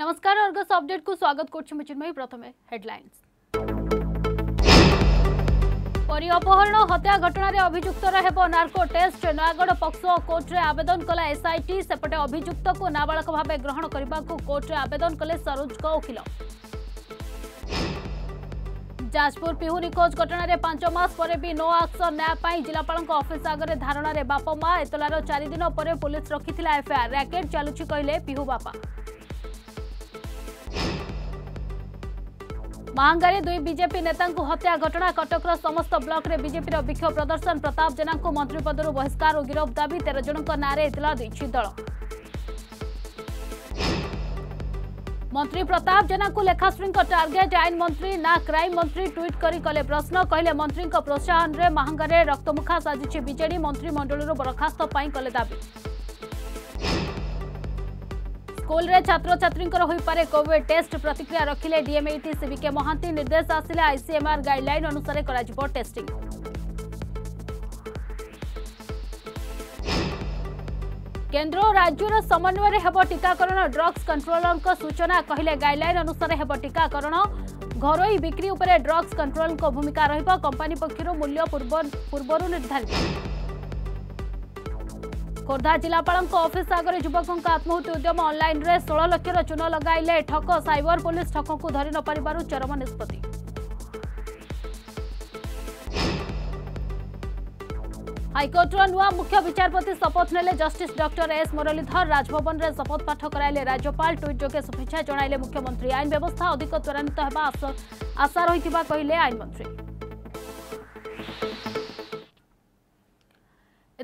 नमस्कार Argus update को स्वागत प्रथमे हेडलाइंस अपहरण हत्या घटन अभियुक्त नार्को टेस्ट नयगढ़ पक्सो कोर्टे आवेदन कला एसआईटी सेपटे अभियुक्त को नाबाक भाव ग्रहण करने कोर्टे आवेदन कले सरोज उकल ଯାଜପୁର ପିହୁ ନିଖୋଜ ଘଟଣାରେ ପାଞ୍ଚ ମାସ ପରେ ବି ନୋ ଆକ୍ସନ ନେବା ପାଇଁ ଜିଲ୍ଲାପାଳଙ୍କ ଅଫିସ ଆଗରେ ଧାରଣାରେ ବାପା ମା ଏତଲାର ଚାରିଦିନ ପରେ ପୋଲିସ ରଖିଥିଲା ଏଫଆଇଆର ରାକେଟ ଚାଲୁଛି କହିଲେ ପିହୁ ବାପା ମହାଙ୍ଗାରେ ଦୁଇ ବିଜେପି ନେତାଙ୍କୁ ହତ୍ୟା ଘଟଣା କଟକର ସମସ୍ତ ବ୍ଲକରେ ବିଜେପିର ବିକ୍ଷୋଭ ପ୍ରଦର୍ଶନ ପ୍ରତାପ ଜେନାଙ୍କୁ ମନ୍ତ୍ରୀ ପଦରୁ ବହିଷ୍କାର ଓ ଗିରଫ ଦାବି ତେର ଜଣଙ୍କ ନାଁରେ ଏତଲା ଦେଇଛି ଦଳ ମନ୍ତ୍ରୀ ପ୍ରତାପ ଜେନାଙ୍କୁ ଲେଖାଶ୍ରୀଙ୍କ ଟାର୍ଗେଟ୍ ଆଇନ ମନ୍ତ୍ରୀ ନା କ୍ରାଇମ୍ ମନ୍ତ୍ରୀ ଟ୍ୱିଟ୍ କରି କଲେ ପ୍ରଶ୍ନ କହିଲେ ମନ୍ତ୍ରୀଙ୍କ ପ୍ରୋତ୍ସାହନରେ ମାହାଙ୍ଗାରେ ରକ୍ତମୁଖା ସାଜିଛି ବିଜେଡି ମନ୍ତ୍ରିମଣ୍ଡଳରୁ ବରଖାସ୍ତ ପାଇଁ କଲେ ଦାବି ସ୍କୁଲରେ ଛାତ୍ରଛାତ୍ରୀଙ୍କର ହୋଇପାରେ କୋଭିଡ୍ ଟେଷ୍ଟ ପ୍ରତିକ୍ରିୟା ରଖିଲେ ଡିଏମ୍ଇଟି ସିବିକେ ମହାନ୍ତି ନିର୍ଦ୍ଦେଶ ଆସିଲେ ଆଇସିଏମ୍ଆର୍ ଗାଇଡ୍ଲାଇନ୍ ଅନୁସାରେ କରାଯିବ ଟେଷ୍ଟିଂ केन्द्र और राज्य समन्वय टीकाकरण ड्रग्स कंट्रोलरों सूचना कहले गाइडलैन अनुसार हो टीकाकरण घर बिक्री उपरे ड्रग्स कंट्रोल भूमिका रंपानी पक्ष मूल्य पूर्व निर्धारित खोर्धा जिलापा अफिस् आगे युवकों आत्महत्या उद्यम अनल षोह लक्षर चून लगे ठक सबर पुलिस ठक को धरी नपरू चरम निष्पत्ति हाइकोर्टर नुआ मुख्य विचारपति शपथ ने justice doctor S Muralidhar Raj Bhavan में शपथ पाठ कराइले राज्यपाल ट्वीट जगे शुभेच्छा जनइले मुख्यमंत्री आईन व्यवस्था अधिक त्वरावित आशा रही कहे आईनमंत्री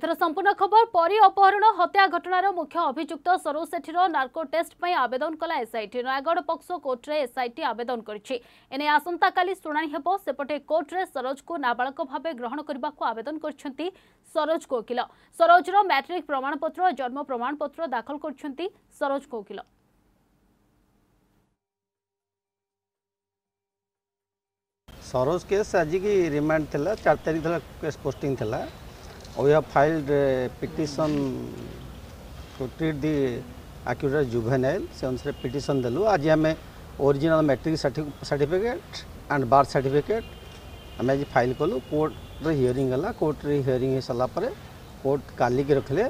এথর সম্পূর্ণ খবর পরী অপহরণ হত্যা ঘটনার মুখ্য অভিযুক্ত সরু সেঠির নার্কো টেস্ট পাই আবেদন কলা এসআইটি নয়াগড় পক্সো কোর্টরে এসআইটি আবেদন করেছে এনে আসন্তকালি শুনানি হব সেপটে কোর্টরে সরোজকু নাবালক ভাবে গ্রহণ করা আবেদন করেছেন সরোজ কোকিল সরোজর ম্যাট্রিক প্রমাণপত্র জন্ম প্রমাণপত্র দাখল করেছেন সরোজ কোকিল সরোজ কেস আজকে রিমান্ড লা চার তারিখ কেস পোস্টিং লা We have filed a petition to treat the accused as juvenile. So, on petition delu. आज हमें original matric certificate and birth certificate आम आज फाइल कलु कोर्ट हियरिंग है कोर्ट हियरिंग हो सारापर कोर्ट कालिक रखिले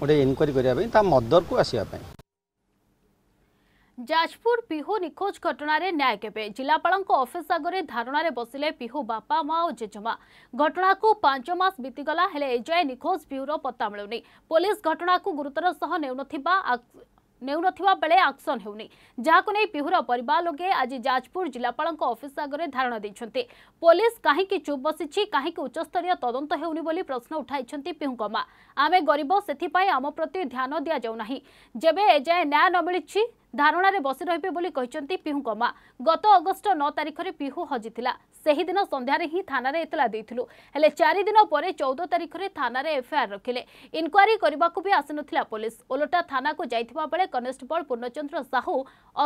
गोटे इनक्वारी करने मदर को आसवाप ଯାଜପୁର ପିହୁ ନିଖୋଜ ଘଟଣାରେ ନ୍ୟାୟ କେବେ ଜିଲ୍ଲାପାଳଙ୍କ ଅଫିସ ଆଗରେ ଧାରଣାରେ ବସିଲେ ପିହୁ ବାପା ମା ଓ ଜେଜେମା ଘଟଣାକୁ ପାଞ୍ଚ ମାସ ବିତିଗଲା ହେଲେ ଏଯାଏ ନିଖୋଜ ପିହୁର ପତ୍ତା ମିଳୁନି ପୋଲିସ ଘଟଣାକୁ ଗୁରୁତର ସହ ନେଉନଥିବା ନେଉନଥିବା ବେଳେ ଆକ୍ସନ ହେଉନି ଯାହାକୁ ନେଇ ପିହୁର ପରିବାର ଲୋକେ ଆଜି ଯାଜପୁର ଜିଲ୍ଲାପାଳଙ୍କ ଅଫିସ ଆଗରେ ଧାରଣା ଦେଇଛନ୍ତି ପୋଲିସ କାହିଁକି ଚୁପ୍ ବସିଛି କାହିଁକି ଉଚ୍ଚସ୍ତରୀୟ ତଦନ୍ତ ହେଉନି ବୋଲି ପ୍ରଶ୍ନ ଉଠାଇଛନ୍ତି ପିହୁଙ୍କ ମା ଆମେ ଗରିବ ସେଥିପାଇଁ ଆମ ପ୍ରତି ଧ୍ୟାନ ଦିଆଯାଉ ନାହିଁ ଯେବେ ଏଯାଏ ନ୍ୟାୟ ନ ମିଳିଛି ଧାରଣାରେ ବସି ରହିବେ ବୋଲି କହିଛନ୍ତି ପିହୁଙ୍କ ମା ଗତ ଅଗଷ୍ଟ ନଅ ତାରିଖରେ ପିହୁ ହଜିଥିଲା ସେହିଦିନ ସନ୍ଧ୍ୟାରେ ହିଁ ଥାନାରେ ଏତଲା ଦେଇଥିଲୁ ହେଲେ ଚାରିଦିନ ପରେ ଚଉଦ ତାରିଖରେ ଥାନାରେ ଏଫ୍ଆଇଆର୍ ରଖିଲେ ଇନ୍କ୍ୱାରି କରିବାକୁ ବି ଆସିନଥିଲା ପୋଲିସ ଓଲଟା ଥାନାକୁ ଯାଇଥିବା ବେଳେ କନେଷ୍ଟବଳ ପୂର୍ଣ୍ଣଚନ୍ଦ୍ର ସାହୁ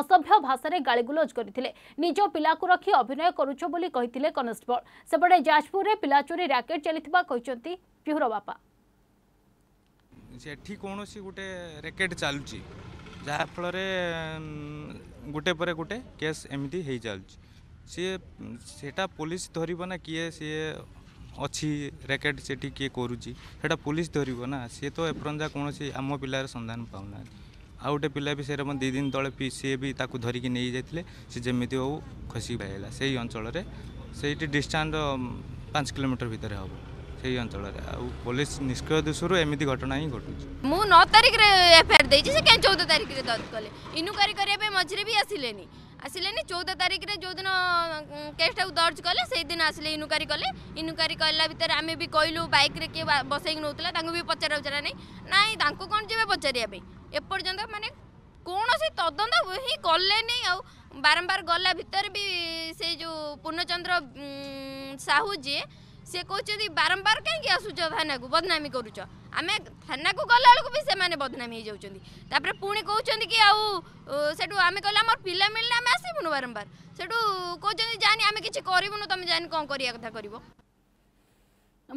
ଅସଭ୍ୟ ଭାଷାରେ ଗାଳିଗୁଲଜ କରିଥିଲେ ନିଜ ପିଲାକୁ ରଖି ଅଭିନୟ କରୁଛ ବୋଲି କହିଥିଲେ କନେଷ୍ଟବଳ ସେପଟେ ଯାଜପୁରରେ ପିଲା ଚୋରି ର୍ୟାକେଟ୍ ଚାଲିଥିବା କହିଛନ୍ତି ପିହୁର ବାପା ସେଠି କୌଣସି ଗୋଟେ ରେକେଟ୍ ଚାଲୁଛି ଯାହାଫଳରେ ଗୋଟେ ପରେ ଗୋଟେ କେସ୍ ଏମିତି ହେଇଚାଲୁଛି ସିଏ ସେଟା ପୋଲିସ ଧରିବ ନା କିଏ ସିଏ ଅଛି ରେକେଟ୍ ସେଠି କିଏ କରୁଛି ସେଟା ପୋଲିସ ଧରିବ ନା ସିଏ ତ ଏପର୍ଯ୍ୟନ୍ତ କୌଣସି ଆମ ପିଲାର ସନ୍ଧାନ ପାଉନାହାନ୍ତି ଆଉ ଗୋଟେ ପିଲା ବି ସେଇଟା ଦୁଇ ଦିନ ତଳେ ସିଏ ବି ତାକୁ ଧରିକି ନେଇଯାଇଥିଲେ ସେ ଯେମିତି ହଉ ଖସି ପାଇଲା ସେଇ ଅଞ୍ଚଳରେ ସେଇଠି ଡିଷ୍ଟାନ୍ସ ପାଞ୍ଚ କିଲୋମିଟର ଭିତରେ ହେବ সেই অঞ্চଳରେ ଆଉ ପୋଲିସ ନିଷ୍କ୍ରିୟ ଦୋଷରୁ ଏମିତି ଘଟଣା ହିଁ ଘଟୁଛି ମୁଁ ନଅ ତାରିଖରେ ଏଫଆଇଆର ଦେଇଛି ସେ କାହିଁ ଚଉଦ ତାରିଖରେ ଦର୍ଜ କଲେ ଇନକ୍ୱାରୀ କରିବା ପାଇଁ ମଝିରେ ବି ଆସିଲେନି ଆସିଲେନି ଚଉଦ ତାରିଖରେ ଯେଉଁଦିନ କେସ୍ଟାକୁ ଦର୍ଜ କଲେ ସେଇଦିନ ଆସିଲେ ଇନକ୍ୱାରୀ କଲେ ଇନକ୍ୱାରୀ କଲା ଭିତରେ ଆମେ ବି କହିଲୁ ବାଇକ୍ରେ କିଏ ବସେଇକି ନେଉଥିଲା ତାଙ୍କୁ ବି ପଚରା ଉଚରା ନାହିଁ ନାଇଁ ତାଙ୍କୁ କ'ଣ ଯିବେ ପଚାରିବା ପାଇଁ ଏପର୍ଯ୍ୟନ୍ତ ମାନେ କୌଣସି ତଦନ୍ତ ହିଁ କଲେନି ଆଉ ବାରମ୍ବାର ଗଲା ଭିତରେ ବି ସେଇ ଯେଉଁ ପୂର୍ଣ୍ଣଚନ୍ଦ୍ର ସାହୁ ଯିଏ সে কৌঁচ বারম্বার কী আসুছ থানাকে বদনামি করুছ আমি থানাকে গলাবেলকু বি সে বদনামি হয়ে যাচ্ছেন তাপরে পুঁ কৌঁচ কি আউ সেটু আমি কলে আমার পিলা মিললে আমি আসবুনু বারম্বার সেটু কৌঁচ জানি আমি কিছু করবুনু তুমি জানি কম করিয়া কথা করব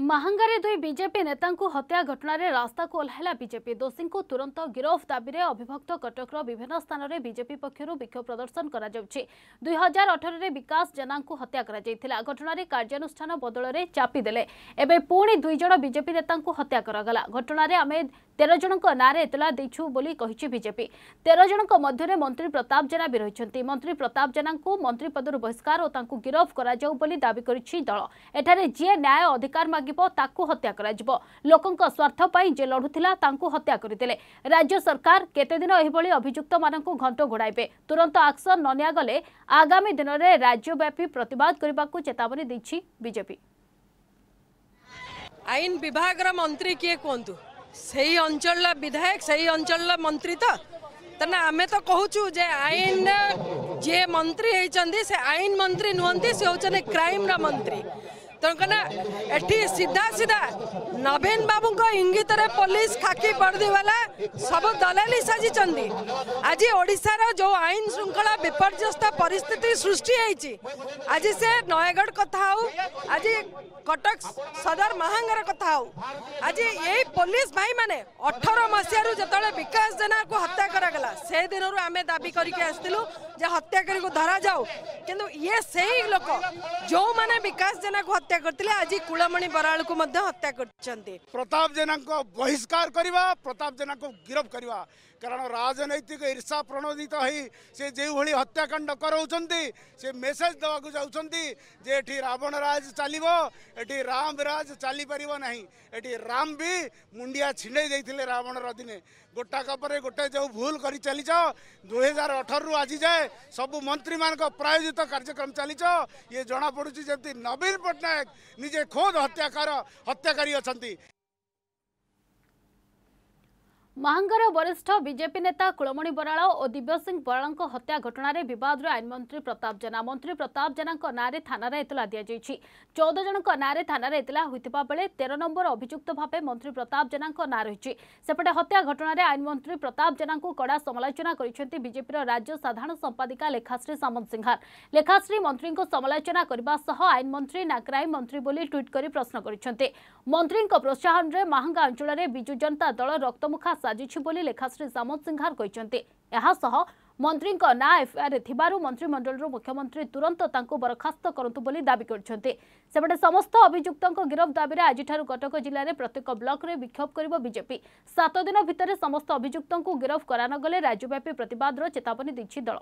ମହାଙ୍ଗାରେ ଦୁଇ ବିଜେପି ନେତାଙ୍କୁ ହତ୍ୟା ଘଟଣାରେ ରାସ୍ତାକୁ ଓହ୍ଲାଇଲା ବିଜେପି ଦୋଷୀଙ୍କୁ ତୁରନ୍ତ ଗିରଫ ଦାବିରେ ଅବିଭକ୍ତ କଟକର ବିଭିନ୍ନ ସ୍ଥାନରେ ବିଜେପି ପକ୍ଷରୁ ବିକ୍ଷୋଭ ପ୍ରଦର୍ଶନ କରାଯାଉଛି ଦୁଇ ହଜାର ଅଠରରେ ବିକାଶ ଜେନାଙ୍କୁ ହତ୍ୟା କରାଯାଇଥିଲା ଘଟଣାରେ କାର୍ଯ୍ୟାନୁଷ୍ଠାନ ବଦଳରେ ଚାପି ଦେଲେ ଏବେ ପୁଣି ଦୁଇ ଜଣ ବିଜେପି ନେତାଙ୍କୁ ହତ୍ୟା କରାଗଲା ଘଟଣାରେ ଆମେ ତେର ଜଣଙ୍କ ନାଁରେ ଏତଲା ଦେଇଛୁ ବୋଲି କହିଛି ବିଜେପି ତେର ଜଣଙ୍କ ମଧ୍ୟରେ ମନ୍ତ୍ରୀ ପ୍ରତାପ ଜେନା ବି ରହିଛନ୍ତି ମନ୍ତ୍ରୀ ପ୍ରତାପ ଜେନାଙ୍କୁ ମନ୍ତ୍ରୀ ପଦରୁ ବହିଷ୍କାର ଓ ତାଙ୍କୁ ଗିରଫ କରାଯାଉ ବୋଲି ଦାବି କରିଛି ଦଳ ଏଠାରେ ଯିଏ ନ୍ୟାୟ ଅଧିକାର ମାଗିବ ତାକୁ ହତ୍ୟା କରାଯିବ ଲୋକଙ୍କ ସ୍ୱାର୍ଥ ପାଇଁ ଯିଏ ଲଢୁଥିଲା ତାଙ୍କୁ ହତ୍ୟା କରିଦେଲେ ରାଜ୍ୟ ସରକାର କେତେଦିନ ଏହିଭଳି ଅଭିଯୁକ୍ତମାନଙ୍କୁ ଘଣ୍ଟ ଘୋଡ଼ାଇବେ ତୁରନ୍ତ ଆକ୍ସନ ନ ନିଆଗଲେ ଆଗାମୀ ଦିନରେ ରାଜ୍ୟବ୍ୟାପୀ ପ୍ରତିବାଦ କରିବାକୁ ଚେତାବନୀ ଦେଇଛି से अंचल विधायक से अंचल मंत्री तो तेना आम तो कहू आईन जे मंत्री होती से आईन मंत्री नुहंती सी हूँ क्राइम रा मंत्री ତେଣୁକନା ଏଠି ସିଧା ସିଧା ନବୀନ ବାବୁଙ୍କ ଇଙ୍ଗିତରେ ପୋଲିସ ଖାକି ବର୍ଦ୍ଦିବାଲା ସବୁ ଦଲାଲି ସାଜିଛନ୍ତି ଆଜି ଓଡ଼ିଶାର ଯେଉଁ ଆଇନ ଶୃଙ୍ଖଳା ବିପର୍ଯ୍ୟସ୍ତ ପରିସ୍ଥିତି ସୃଷ୍ଟି ହେଇଛି ଆଜି ସେ ନୟାଗଡ଼ କଥା ହଉ ଆଜି କଟକ ସଦର ମହାଙ୍ଗର କଥା ହଉ ଆଜି ଏଇ ପୋଲିସ ଭାଇମାନେ ଅଠର ମସିହାରୁ ଯେତେବେଳେ ବିକାଶ ଜେନାକୁ ହତ୍ୟା କରାଗଲା ସେ ଦିନରୁ ଆମେ ଦାବି କରିକି ଆସିଥିଲୁ ଯେ ହତ୍ୟାକାରୀକୁ ଧରାଯାଉ କିନ୍ତୁ ଇଏ ସେଇ ଲୋକ ଯେଉଁମାନେ ବିକାଶ ଜେନାକୁ ହତ୍ୟା हत्या करते आज कूलमणि बराल को हत्या कर प्रताप जेना बहिष्कार करने प्रताप जेना को गिरफ्तार କାରଣ ରାଜନୈତିକ ଈର୍ଷା ପ୍ରଣୋଦିତ ହୋଇ ସେ ଯେଉଁଭଳି ହତ୍ୟାକାଣ୍ଡ କରାଉଛନ୍ତି ସେ ମେସେଜ ଦେବାକୁ ଯାଉଛନ୍ତି ଯେ ଏଠି ରାବଣ ରାଜ ଚାଲିବ ଏଠି ରାମ ରାଜ ଚାଲିପାରିବ ନାହିଁ ଏଠି ରାମ ବି ମୁଣ୍ଡିଆ ଛିଣ୍ଡେଇ ଦେଇଥିଲେ ରାବଣର ଦିନେ ଗୋଟାକ ପରେ ଗୋଟେ ଯେଉଁ ଭୁଲ କରି ଚାଲିଛ ଦୁଇହଜାର ଅଠରରୁ ଆଜି ଯାଏ ସବୁ ମନ୍ତ୍ରୀମାନଙ୍କ ପ୍ରାୟୋଜିତ କାର୍ଯ୍ୟକ୍ରମ ଚାଲିଛ ଇଏ ଜଣାପଡ଼ୁଛି ଯେମିତି ନବୀନ ପଟ୍ଟନାୟକ ନିଜେ ଖୋଦ ହତ୍ୟାକାର ହତ୍ୟାକାରୀ ଅଛନ୍ତି ମହାଙ୍ଗର ବରିଷ୍ଠ ବିଜେପି ନେତା କୁଳମଣି ବରାଳ ଓ ଦିବ୍ୟ ସିଂ ବରାଳଙ୍କ ହତ୍ୟା ଘଟଣାରେ ବିବାଦର ଆଇନମନ୍ତ୍ରୀ ପ୍ରତାପ ଜେନା ମନ୍ତ୍ରୀ ପ୍ରତାପ ଜେନାଙ୍କ ନାଁରେ ଥାନାରେ ଏତଲା ଦିଆଯାଇଛି ଚଉଦ ଜଣଙ୍କ ନାଁରେ ଥାନାରେ ଏତଲା ହୋଇଥିବା ବେଳେ ତେର ନମ୍ବର ଅଭିଯୁକ୍ତ ଭାବେ ମନ୍ତ୍ରୀ ପ୍ରତାପ ଜେନାଙ୍କ ନାଁ ରହିଛି ସେପଟେ ହତ୍ୟା ଘଟଣାରେ ଆଇନମନ୍ତ୍ରୀ ପ୍ରତାପ ଜେନାଙ୍କୁ କଡ଼ା ସମାଲୋଚନା କରିଛନ୍ତି ବିଜେପିର ରାଜ୍ୟ ସାଧାରଣ ସମ୍ପାଦିକା ଲେଖାଶ୍ରୀ ସାମନ୍ତସିଂହାର ଲେଖାଶ୍ରୀ ମନ୍ତ୍ରୀଙ୍କୁ ସମାଲୋଚନା କରିବା ସହ ଆଇନମନ୍ତ୍ରୀ ନା କ୍ରାଇମ୍ ମନ୍ତ୍ରୀ ବୋଲି ଟ୍ୱିଟ୍ କରି ପ୍ରଶ୍ନ କରିଛନ୍ତି ମନ୍ତ୍ରୀଙ୍କ ପ୍ରୋହାହନରେ ମାହାଙ୍ଗା ଅଞ୍ଚଳରେ ବିଜୁ ଜନତା ଦଳ ରକ୍ତମୁଖା ସାଜିଛି ବୋଲି ଲେଖାଶ୍ରୀ ସାମନ୍ତ ସିଂହାର କହିଛନ୍ତି ଏହାସହ ମନ୍ତ୍ରୀଙ୍କ ନାଁ ଏଫ୍ଆଇଆର୍ ଥିବାରୁ ମନ୍ତ୍ରିମଣ୍ଡଳରୁ ମୁଖ୍ୟମନ୍ତ୍ରୀ ତୁରନ୍ତ ତାଙ୍କୁ ବରଖାସ୍ତ କରନ୍ତୁ ବୋଲି ଦାବି କରିଛନ୍ତି ସେପଟେ ସମସ୍ତ ଅଭିଯୁକ୍ତଙ୍କ ଗିରଫ ଦାବିରେ ଆଜିଠାରୁ କଟକ ଜିଲ୍ଲାରେ ପ୍ରତ୍ୟେକ ବ୍ଲକରେ ବିକ୍ଷୋଭ କରିବ ବିଜେପି ସାତ ଦିନ ଭିତରେ ସମସ୍ତ ଅଭିଯୁକ୍ତଙ୍କୁ ଗିରଫ କରାନଗଲେ ରାଜ୍ୟବ୍ୟାପୀ ପ୍ରତିବାଦର ଚେତାବନୀ ଦେଇଛି ଦଳ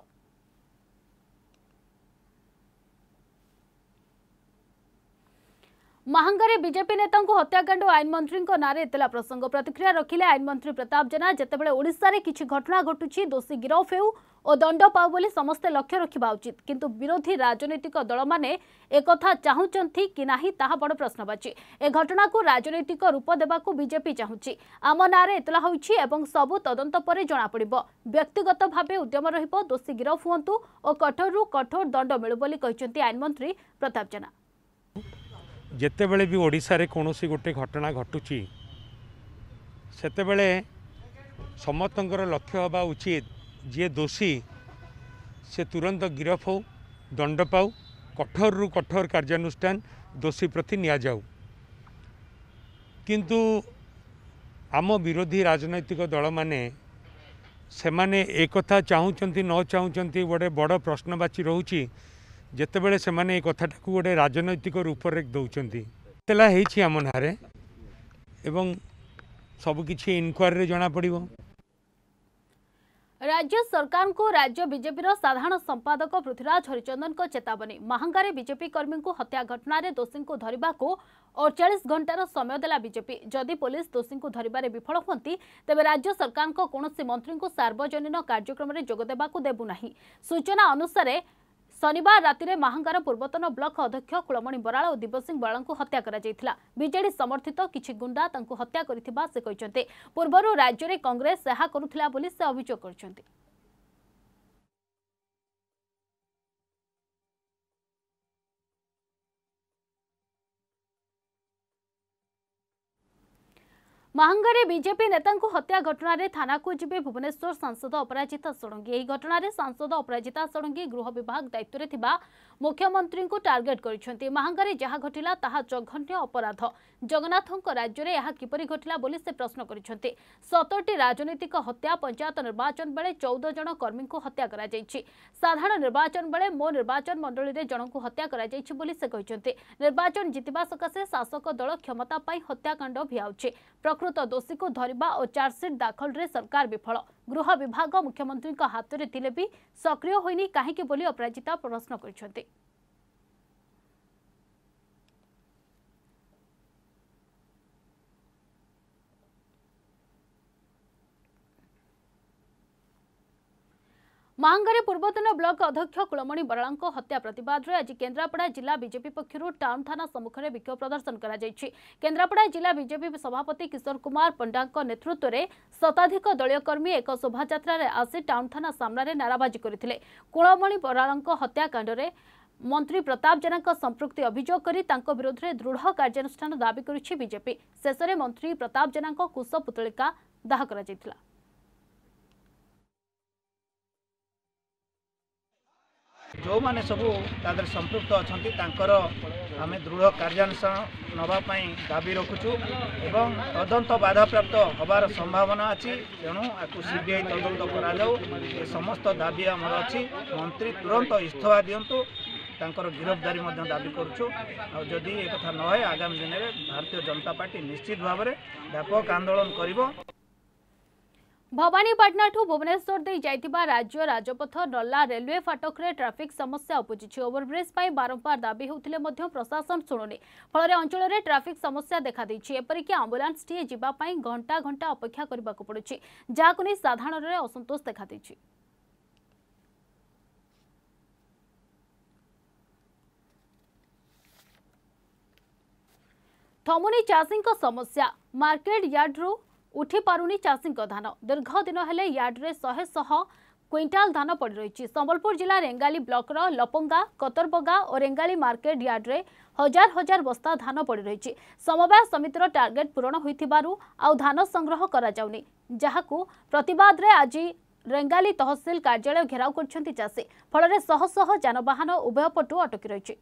ମହାଙ୍ଗାରେ ବିଜେପି ନେତାଙ୍କୁ ହତ୍ୟାକାଣ୍ଡ ଓ ଆଇନ ମନ୍ତ୍ରୀଙ୍କ ନାଁରେ ଏତଲା ପ୍ରସଙ୍ଗ ପ୍ରତିକ୍ରିୟା ରଖିଲେ ଆଇନ ମନ୍ତ୍ରୀ ପ୍ରତାପ ଜେନା ଯେତେବେଳେ ଓଡ଼ିଶାରେ କିଛି ଘଟଣା ଘଟୁଛି ଦୋଷୀ ଗିରଫ ହେଉ ଓ ଦଣ୍ଡ ପାଉ ବୋଲି ସମସ୍ତେ ଲକ୍ଷ୍ୟ ରଖିବା ଉଚିତ କିନ୍ତୁ ବିରୋଧୀ ରାଜନୈତିକ ଦଳମାନେ ଏକଥା ଚାହୁଁଛନ୍ତି କି ନାହିଁ ତାହା ବଡ଼ ପ୍ରଶ୍ନବାଚୀ ଏ ଘଟଣାକୁ ରାଜନୈତିକ ରୂପ ଦେବାକୁ ବିଜେପି ଚାହୁଁଛି ଆମ ନାଁରେ ଏତଲା ହୋଇଛି ଏବଂ ସବୁ ତଦନ୍ତ ପରେ ଜଣାପଡ଼ିବ ବ୍ୟକ୍ତିଗତ ଭାବେ ଉଦ୍ୟମ ରହିବ ଦୋଷୀ ଗିରଫ ହୁଅନ୍ତୁ ଓ କଠୋରରୁ କଠୋର ଦଣ୍ଡ ମିଳୁ ବୋଲି କହିଛନ୍ତି ଆଇନମନ୍ତ୍ରୀ ପ୍ରତାପ ଜେନା ଯେତେବେଳେ ବି ଓଡ଼ିଶାରେ କୌଣସି ଗୋଟେ ଘଟଣା ଘଟୁଛି ସେତେବେଳେ ସମସ୍ତଙ୍କର ଲକ୍ଷ୍ୟ ହେବା ଉଚିତ ଯିଏ ଦୋଷୀ ସେ ତୁରନ୍ତ ଗିରଫ ହେଉ ଦଣ୍ଡ ପାଉ କଠୋରରୁ କଠୋର କାର୍ଯ୍ୟାନୁଷ୍ଠାନ ଦୋଷୀ ପ୍ରତି ନିଆଯାଉ କିନ୍ତୁ ଆମ ବିରୋଧୀ ରାଜନୈତିକ ଦଳମାନେ ସେମାନେ ଏକଥା ଚାହୁଁଛନ୍ତି ନ ଚାହୁଁଛନ୍ତି ଗୋଟେ ବଡ଼ ପ୍ରଶ୍ନବାଚୀ ରହୁଛି जितेबले से कथाटा गोटे राजनैतिक रूपरेख दौरला आम नाँ एवं सबकि इनक्वारी जना पड़ राज्य सरकार को राज्य बीजेपी साधारण संपादक पृथ्वीराज हरिचंदन चेतावनी महांगारे बीजेपी कर्मी को हत्या घटन दोषी को धरवा को अड़चाश घंटार समय देला बीजेपी जदि पुलिस दोषी को धरवे विफल हमें तेज राज्य सरकार को कौन मंत्री को सार्वजनीन कार्यक्रम में जोगदेक देवुना सूचना अनुसार ଶନିବାର ରାତିରେ ମାହାଙ୍ଗାର ପୂର୍ବତନ ବ୍ଲକ ଅଧ୍ୟକ୍ଷ କୁଳମଣି ବରାଳ ଓ ଦିବ୍ୟସିଂ ବରାଳଙ୍କୁ ହତ୍ୟା କରାଯାଇଥିଲା ବିଜେଡି ସମର୍ଥିତ କିଛି ଗୁଣ୍ଡା ତାଙ୍କୁ ହତ୍ୟା କରିଥିବା ସେ କହିଛନ୍ତି ପୂର୍ବରୁ ରାଜ୍ୟରେ କଂଗ୍ରେସ ଏହା କରୁଥିଲା ବୋଲି ସେ ଅଭିଯୋଗ କରିଛନ୍ତି ମହାଙ୍ଗାରେ ବିଜେପି ନେତାଙ୍କୁ ହତ୍ୟା ଘଟଣାରେ ଥାନାକୁ ଯିବେ ଭୁବନେଶ୍ୱର ସାଂସଦ ଅପରାଜିତା ଷଡ଼ଙ୍ଗୀ ଏହି ଘଟଣାରେ ସାଂସଦ ଅପରାଜିତା ଷଡ଼ଙ୍ଗୀ ଗୃହ ବିଭାଗ ଦାୟିତ୍ୱରେ ଥିବା ମୁଖ୍ୟମନ୍ତ୍ରୀଙ୍କୁ ଟାର୍ଗେଟ୍ କରିଛନ୍ତି ମହାଙ୍ଗାରେ ଯାହା ଘଟିଲା ତାହା ଜଘନ୍ୟ ଅପରାଧ ଜଗନ୍ନାଥଙ୍କ ରାଜ୍ୟରେ ଏହା କିପରି ଘଟିଲା ବୋଲି ସେ ପ୍ରଶ୍ନ କରିଛନ୍ତି ସତରଟି ରାଜନୈତିକ ହତ୍ୟା ପଞ୍ଚାୟତ ନିର୍ବାଚନ ବେଳେ ଚଉଦ ଜଣ କର୍ମୀଙ୍କୁ ହତ୍ୟା କରାଯାଇଛି ସାଧାରଣ ନିର୍ବାଚନ ବେଳେ ମୋ ନିର୍ବାଚନ ମଣ୍ଡଳୀରେ ଜଣଙ୍କୁ ହତ୍ୟା କରାଯାଇଛି ବୋଲି ସେ କହିଛନ୍ତି ନିର୍ବାଚନ ଜିତିବା ସକାଶେ ଶାସକ ଦଳ କ୍ଷମତା ପାଇଁ ହତ୍ୟାକାଣ୍ଡ ଭିଆଉଛି ପ୍ରକୃତ ଦୋଷୀକୁ ଧରିବା ଓ ଚାର୍ଜସିଟ୍ ଦାଖଲରେ ସରକାର ବିଫଳ ଗୃହ ବିଭାଗ ମୁଖ୍ୟମନ୍ତ୍ରୀଙ୍କ ହାତରେ ଥିଲେ ବି ସକ୍ରିୟ ହୋଇନି କାହିଁକି ବୋଲି ଅପରାଜିତା ପ୍ରଶ୍ନ କରିଛନ୍ତି ମାହାଙ୍ଗାରେ ପୂର୍ବତନ ବ୍ଲକ ଅଧ୍ୟକ୍ଷ କୁଳମଣି ବରାଳାଙ୍କ ହତ୍ୟା ପ୍ରତିବାଦରେ ଆଜି କେନ୍ଦ୍ରାପଡ଼ା ଜିଲ୍ଲା ବିଜେପି ପକ୍ଷରୁ ଟାଉନ୍ ଥାନା ସମ୍ମୁଖରେ ବିକ୍ଷୋଭ ପ୍ରଦର୍ଶନ କରାଯାଇଛି କେନ୍ଦ୍ରାପଡ଼ା ଜିଲ୍ଲା ବିଜେପି ସଭାପତି କିଶୋର କୁମାର ପଣ୍ଡାଙ୍କ ନେତୃତ୍ୱରେ ଶତାଧିକ ଦଳୀୟ କର୍ମୀ ଏକ ଶୋଭାଯାତ୍ରାରେ ଆସି ଟାଉନ୍ ଥାନା ସାମ୍ନାରେ ନାରାବାଜି କରିଥିଲେ କୁଳମଣି ବରାଳାଙ୍କ ହତ୍ୟାକାଣ୍ଡରେ ମନ୍ତ୍ରୀ ପ୍ରତାପ ଜେନାଙ୍କ ସମ୍ପୃକ୍ତି ଅଭିଯୋଗ କରି ତାଙ୍କ ବିରୋଧରେ ଦୃଢ଼ କାର୍ଯ୍ୟାନୁଷ୍ଠାନ ଦାବି କରିଛି ବିଜେପି ଶେଷରେ ମନ୍ତ୍ରୀ ପ୍ରତାପ ଜେନାଙ୍କ କୁଶ ପୁତଳିକା ଦାହ କରାଯାଇଥିଲା ଯେଉଁମାନେ ସବୁ ତା ଦେହରେ ସମ୍ପୃକ୍ତ ଅଛନ୍ତି ତାଙ୍କର ଆମେ ଦୃଢ଼ କାର୍ଯ୍ୟାନୁଷ୍ଠାନ ନେବା ପାଇଁ ଦାବି ରଖୁଛୁ ଏବଂ ତଦନ୍ତ ବାଧାପ୍ରାପ୍ତ ହେବାର ସମ୍ଭାବନା ଅଛି ତେଣୁ ଆକୁ ସି ବି ଆଇ ତଦନ୍ତ କରାଯାଉ ଏ ସମସ୍ତ ଦାବି ଆମର ଅଛି ମନ୍ତ୍ରୀ ତୁରନ୍ତ ଇସ୍ତଫା ଦିଅନ୍ତୁ ତାଙ୍କର ଗିରଫଦାରୀ ମଧ୍ୟ ଦାବି କରୁଛୁ ଆଉ ଯଦି ଏକଥା ନହେ ଆଗାମୀ ଦିନରେ ଭାରତୀୟ ଜନତା ପାର୍ଟି ନିଶ୍ଚିତ ଭାବରେ ବ୍ୟାପକ ଆନ୍ଦୋଳନ କରିବ ଭବାନୀପାଟଣାଠୁ ଭୁବନେଶ୍ୱର ଦେଇ ଯାଇଥିବା ରାଜ୍ୟ ରାଜପଥ ନର୍ଲା ରେଲୱେ ଫାଟକରେ ଟ୍ରାଫିକ୍ ସମସ୍ୟା ଉପୁଜିଛି ଓଭରବ୍ରିଜ୍ ପାଇଁ ବାରମ୍ବାର ଦାବି ହେଉଥିଲେ ମଧ୍ୟ ପ୍ରଶାସନ ଶୁଣୁନି ଫଳରେ ଅଞ୍ଚଳରେ ଟ୍ରାଫିକ୍ ସମସ୍ୟା ଦେଖାଦେଇଛି ଏପରିକି ଆମ୍ବୁଲାନ୍ସଟିଏ ଯିବା ପାଇଁ ଘଣ୍ଟା ଘଣ୍ଟା ଅପେକ୍ଷା କରିବାକୁ ପଡ଼ୁଛି ଯାହାକୁ ନେଇ ସାଧାରଣରେ ଅସନ୍ତୋଷ ଦେଖାଦେଇଛି ଥମୁନି ଚାଷୀଙ୍କ ସମସ୍ୟା ମାର୍କେଟ ୟାର୍ଡରୁ ଉଠିପାରୁନି ଚାଷୀଙ୍କ ଧାନ ଦୀର୍ଘ ଦିନ ହେଲେ ୟାର୍ଡରେ ଶହେ ଶହ କ୍ୱିଣ୍ଟାଲ ଧାନ ପଡ଼ି ରହିଛି ସମ୍ବଲପୁର ଜିଲ୍ଲା ରେଙ୍ଗାଲି ବ୍ଲକର ଲପଙ୍ଗା କତରବଗା ଓ ରେଙ୍ଗାଲି ମାର୍କେଟ ୟାର୍ଡରେ ହଜାର ହଜାର ବସ୍ତା ଧାନ ପଡ଼ି ରହିଛି ସମବାୟ ସମିତିର ଟାର୍ଗେଟ୍ ପୂରଣ ହୋଇଥିବାରୁ ଆଉ ଧାନ ସଂଗ୍ରହ କରାଯାଉନି ଯାହାକୁ ପ୍ରତିବାଦରେ ଆଜି ରେଙ୍ଗାଲି ତହସିଲ କାର୍ଯ୍ୟାଳୟ ଘେରାଉ କରିଛନ୍ତି ଚାଷୀ ଫଳରେ ଶହ ଶହ ଯାନବାହନ ଉଭୟ ପଟୁ ଅଟକି ରହିଛି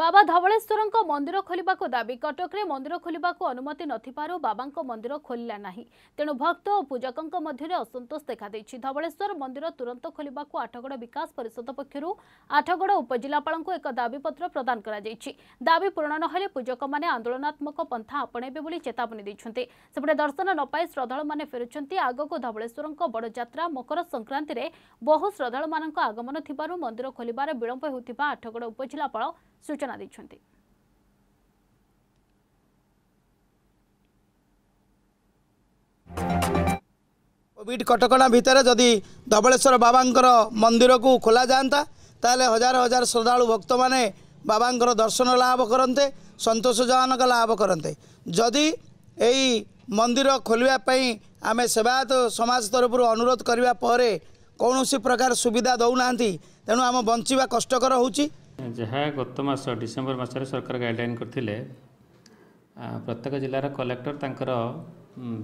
ବାବା ଧବଳେଶ୍ୱରଙ୍କ ମନ୍ଦିର ଖୋଲିବାକୁ ଦାବି କଟକରେ ମନ୍ଦିର ଖୋଲିବାକୁ ଅନୁମତି ନଥିବାରୁ ବାବାଙ୍କ ମନ୍ଦିର ଖୋଲିଲା ନାହିଁ ତେଣୁ ଭକ୍ତ ଓ ପୂଜକଙ୍କ ମଧ୍ୟରେ ଅସନ୍ତୋଷ ଦେଖାଦେଇଛି ଧବଳେଶ୍ୱର ମନ୍ଦିର ତୁରନ୍ତ ଖୋଲିବାକୁ ଆଠଗଡ଼ ବିକାଶ ପରିଷଦ ପକ୍ଷରୁ ଆଠଗଡ଼ ଉପଜିଲ୍ଲାପାଳଙ୍କୁ ଏକ ଦାବିପତ୍ର ପ୍ରଦାନ କରାଯାଇଛି ଦାବି ପୂରଣ ନହେଲେ ପୂଜକମାନେ ଆନ୍ଦୋଳନାତ୍ମକ ପନ୍ଥା ଆପଣେଇବେ ବୋଲି ଚେତାବନୀ ଦେଇଛନ୍ତି ସେପଟେ ଦର୍ଶନ ନ ପାଇ ଶ୍ରଦ୍ଧାଳୁମାନେ ଫେରୁଛନ୍ତି ଆଗକୁ ଧବଳେଶ୍ୱରଙ୍କ ବଡ଼ଯାତ୍ରା ମକର ସଂକ୍ରାନ୍ତିରେ ବହୁ ଶ୍ରଦ୍ଧାଳୁମାନଙ୍କ ଆଗମନ ଥିବାରୁ ମନ୍ଦିର ଖୋଲିବାରେ ବିଳମ୍ବ ହେଉଥିବା ଆଠଗଡ଼ ଉପଜିଲ୍ଲାପାଳ ସୂଚନା ଦେଇଛନ୍ତି କୋଭିଡ କଟକଣା ଭିତରେ ଯଦି ଧବଳେଶ୍ୱର ବାବାଙ୍କର ମନ୍ଦିରକୁ ଖୋଲାଯାଆନ୍ତା ତାହେଲେ ହଜାର ହଜାର ଶ୍ରଦ୍ଧାଳୁ ଭକ୍ତମାନେ ବାବାଙ୍କର ଦର୍ଶନ ଲାଭ କରନ୍ତେ ସନ୍ତୋଷଜନକ ଲାଭ କରନ୍ତେ ଯଦି ଏଇ ମନ୍ଦିର ଖୋଲିବା ପାଇଁ ଆମେ ସେବାୟତ ସମାଜ ତରଫରୁ ଅନୁରୋଧ କରିବା ପରେ କୌଣସି ପ୍ରକାର ସୁବିଧା ଦେଉନାହାନ୍ତି ତେଣୁ ଆମ ବଞ୍ଚିବା କଷ୍ଟକର ହେଉଛି ଯାହା ଗତ ମାସ ଡିସେମ୍ବର ମାସରେ ସରକାର ଗାଇଡ଼ଲାଇନ୍ କରିଥିଲେ ପ୍ରତ୍ୟେକ ଜିଲ୍ଲାର କଲେକ୍ଟର ତାଙ୍କର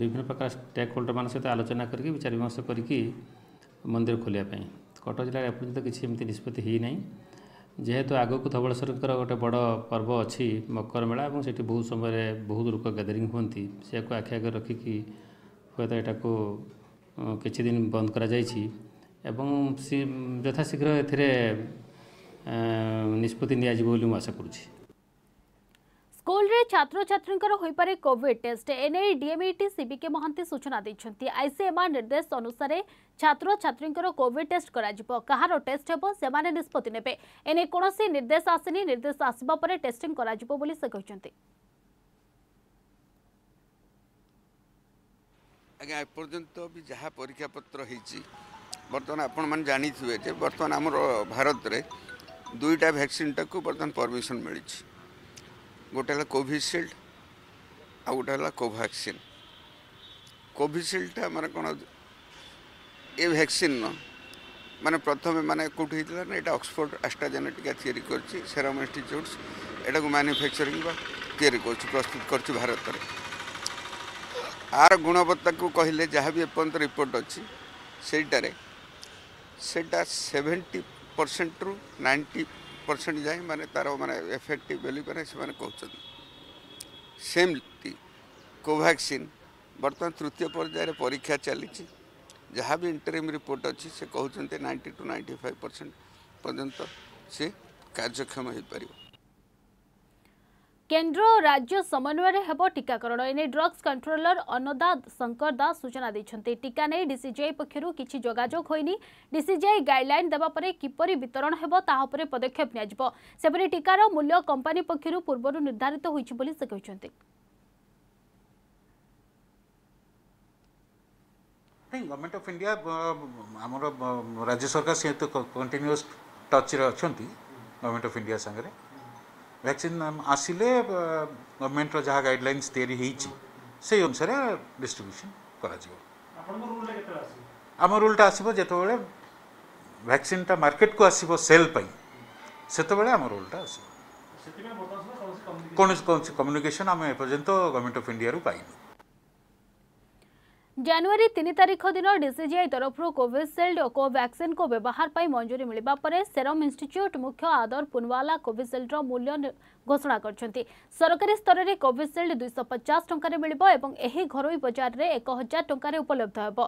ବିଭିନ୍ନ ପ୍ରକାର ଷ୍ଟେକ୍ ହୋଲ୍ଡରମାନଙ୍କ ସହିତ ଆଲୋଚନା କରିକି ବିଚାର ବିମର୍ଶ କରିକି ମନ୍ଦିର ଖୋଲିବା ପାଇଁ କଟକ ଜିଲ୍ଲାରେ ଏପର୍ଯ୍ୟନ୍ତ କିଛି ଏମିତି ନିଷ୍ପତ୍ତି ହେଇନାହିଁ ଯେହେତୁ ଆଗକୁ ଧବଳେଶ୍ୱରଙ୍କର ଗୋଟେ ବଡ଼ ପର୍ବ ଅଛି ମକର ମେଳା ଏବଂ ସେଠି ବହୁତ ସମୟରେ ବହୁତ ଲୋକ ଗ୍ୟାଦରିଂ ହୁଅନ୍ତି ସେୟାକୁ ଆଖି ଆଗରେ ରଖିକି ହୁଏତ ଏଟାକୁ କିଛି ଦିନ ବନ୍ଦ କରାଯାଇଛି ଏବଂ ଯଥାଶୀଘ୍ର ଏଥିରେ ନିଷ୍ପତ୍ତି ନିଆଯିବ ବୋଲି ମୁଁ ଆଶା କରୁଛି ସ୍କୁଲରେ ଛାତ୍ରଛାତ୍ରୀଙ୍କର ହୋଇପାରେ କୋଭିଡ୍ ଟେଷ୍ଟ ଏନେଇ ଡିଏମ୍ଇଟି ସିବିକେ ମହାନ୍ତି ସୂଚନା ଦେଇଛନ୍ତି ଆଇସିଏମ୍ଆର୍ ନିର୍ଦ୍ଦେଶ ଅନୁସାରେ ଛାତ୍ରଛାତ୍ରୀଙ୍କର କୋଭିଡ୍ ଟେଷ୍ଟ କରାଯିବ କାହାର ଟେଷ୍ଟ ହେବ ସେମାନେ ନିଷ୍ପତ୍ତି ନେବେ ଏନେଇ କୌଣସି ନିର୍ଦ୍ଦେଶ ଆସିନି ନିର୍ଦ୍ଦେଶ ଆସିବା ପରେ ଟେଷ୍ଟିଂ କରାଯିବ ବୋଲି ସେ କହିଛନ୍ତି ଆଜ୍ଞା ଏପର୍ଯ୍ୟନ୍ତ ବି ଯାହା ପରୀକ୍ଷା ପତ୍ର ହେଇଛି ବର୍ତ୍ତମାନ ଆପଣମାନେ ଜାଣିଥିବେ ଯେ ବର୍ତ୍ତମାନ ଆମର ଭାରତରେ ଦୁଇଟା ଭ୍ୟାକ୍ସିନ୍ଟାକୁ ବର୍ତ୍ତମାନ ପରମିସନ୍ ମିଳିଛି ଗୋଟେ ହେଲା କୋଭିସିଲ୍ଡ ଆଉ ଗୋଟେ ହେଲା କୋଭାକ୍ସିନ୍ କୋଭିସିଲ୍ଡଟା ଆମର କ'ଣ ଏ ଭ୍ୟାକ୍ସିନ୍ର ମାନେ ପ୍ରଥମେ ମାନେ କେଉଁଠି ହେଇଥିଲା ନା ଏଇଟା ଅକ୍ସଫୋର୍ଡ଼ ଆଷ୍ଟ୍ରାଜେନେଟିକା ତିଆରି କରିଛି ସେରମ୍ ଇନଷ୍ଟିଚ୍ୟୁଟ୍ସ ଏଟାକୁ ମ୍ୟାନୁଫ୍ୟାକ୍ଚରିଂ ବା ତିଆରି କରୁଛି ପ୍ରସ୍ତୁତ କରୁଛି ଭାରତରେ ଆର ଗୁଣବତ୍ତାକୁ କହିଲେ ଯାହା ବି ଏପର୍ଯ୍ୟନ୍ତ ରିପୋର୍ଟ ଅଛି ସେଇଟାରେ ସେଇଟା ସେଭେଣ୍ଟି ପରସେଣ୍ଟରୁ ନାଇଣ୍ଟି ପରସେଣ୍ଟ ଯାଏଁ ମାନେ ତା'ର ମାନେ ଏଫେକ୍ଟିଭ୍ ବୋଲି ମାନେ ସେମାନେ କହୁଛନ୍ତି ସେମିତି କୋଭ୍ୟାକ୍ସିନ୍ ବର୍ତ୍ତମାନ ତୃତୀୟ ପର୍ଯ୍ୟାୟରେ ପରୀକ୍ଷା ଚାଲିଛି ଯାହା ବି ଇଣ୍ଟରିମ୍ ରିପୋର୍ଟ ଅଛି ସେ କହୁଛନ୍ତି ninety two ninety five percent ପର୍ଯ୍ୟନ୍ତ ସେ କାର୍ଯ୍ୟକ୍ଷମ ହୋଇପାରିବ কেন্দ্র ও রাজ্য সমন্বয়ে হব টিকাকরণ এনে ড্রগ্স কন্ট্রোলর অন্নদা শঙ্কর দাস সূচনা দিয়েছেন টিকা নেই ডিসিজিআই পক্ষর কিছু যোগাযোগ হয়নি ডিসিজিআই গাইডলাইন দেওয়া পরে কিপর বিতরণ হব তা উপরে পদক্ষেপ নিয়াযিব সেপরি টিকার মূল্য কোম্পানি পক্ষর পূর্বর নির্ধারিত হয়েছে বলে সে କହିଛନ୍ତି গভর্নমেন্ট অফ ইন্ডিয়া আমার রাজ্য সরকার সে তো কন্টিনিউস টচরে অনেক গভর্নমেন্ট অফ ইন্ডিয়া সাংরে ভ্যাকসিন আসিলে গভর্নমেন্টর যা গাইডলাইন্স তৈরি হয়েছি সেই অনুসারে ডিস্ট্রিবিউশন করা যাব ଆମ ରୁଲ୍ଟା ଆସିବ ଯେତେବେଳେ ଭ୍ୟାକ୍ସିନ୍ଟା ମାର୍କେଟକୁ ଆସିବ ସେଲ୍ ପାଇଁ ସେତେବେଳେ ଆମ ରୁଲ୍ଟା ଆସିବ କୌଣସି କୌଣସି କମ୍ୟୁନିକେସନ୍ ଆମେ ଏପର୍ଯ୍ୟନ୍ତ ଗଭର୍ଣ୍ଣମେଣ୍ଟ ଅଫ୍ ଇଣ୍ଡିଆରୁ ପାଇନୁ ଜାନୁଆରୀ ତିନି ତାରିଖ ଦିନ ଡିସିଜିଆଇ ତରଫରୁ କୋଭିସିଲ୍ଡ ଓ କୋଭ୍ୟାକ୍ସିନ୍କୁ ବ୍ୟବହାର ପାଇଁ ମଞ୍ଜୁରୀ ମିଳିବା ପରେ ସେରମ୍ ଇନ୍ଷ୍ଟିଚ୍ୟୁଟ୍ ମୁଖ୍ୟ ଆଦର ପୁନୱାଲା କୋଭିସିଲ୍ଡର ମୂଲ୍ୟ ଘୋଷଣା କରିଛନ୍ତି ସରକାରୀ ସ୍ତରରେ କୋଭିସିଲ୍ଡ ଦୁଇଶହ ପଚାଶ ଟଙ୍କାରେ ମିଳିବ ଏବଂ ଏହି ଘରୋଇ ବଜାରରେ ଏକ ହଜାର ଟଙ୍କାରେ ଉପଲବ୍ଧ ହେବ